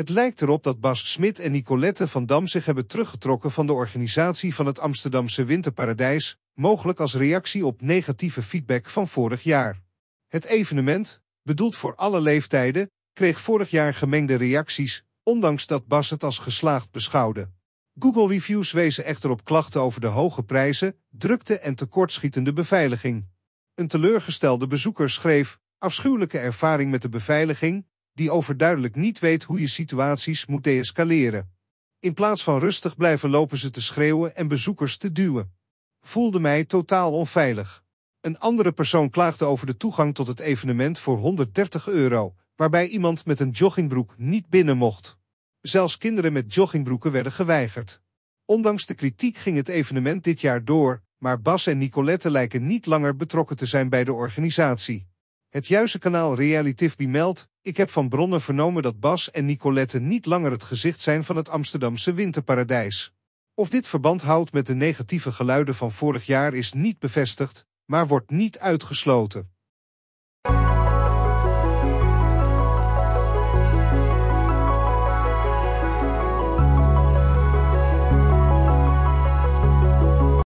Het lijkt erop dat Bas Smit en Nicolette van Dam zich hebben teruggetrokken van de organisatie van het Amsterdamse Winterparadijs, mogelijk als reactie op negatieve feedback van vorig jaar. Het evenement, bedoeld voor alle leeftijden, kreeg vorig jaar gemengde reacties, ondanks dat Bas het als geslaagd beschouwde. Google Reviews wezen echter op klachten over de hoge prijzen, drukte en tekortschietende beveiliging. Een teleurgestelde bezoeker schreef, afschuwelijke ervaring met de beveiliging, die overduidelijk niet weet hoe je situaties moet deescaleren. In plaats van rustig blijven lopen ze te schreeuwen en bezoekers te duwen. Voelde mij totaal onveilig. Een andere persoon klaagde over de toegang tot het evenement voor 130 euro, waarbij iemand met een joggingbroek niet binnen mocht. Zelfs kinderen met joggingbroeken werden geweigerd. Ondanks de kritiek ging het evenement dit jaar door, maar Bas en Nicolette lijken niet langer betrokken te zijn bij de organisatie. Het juiste kanaal Realitief meldt, ik heb van bronnen vernomen dat Bas en Nicolette niet langer het gezicht zijn van het Amsterdamse winterparadijs. Of dit verband houdt met de negatieve geluiden van vorig jaar is niet bevestigd, maar wordt niet uitgesloten.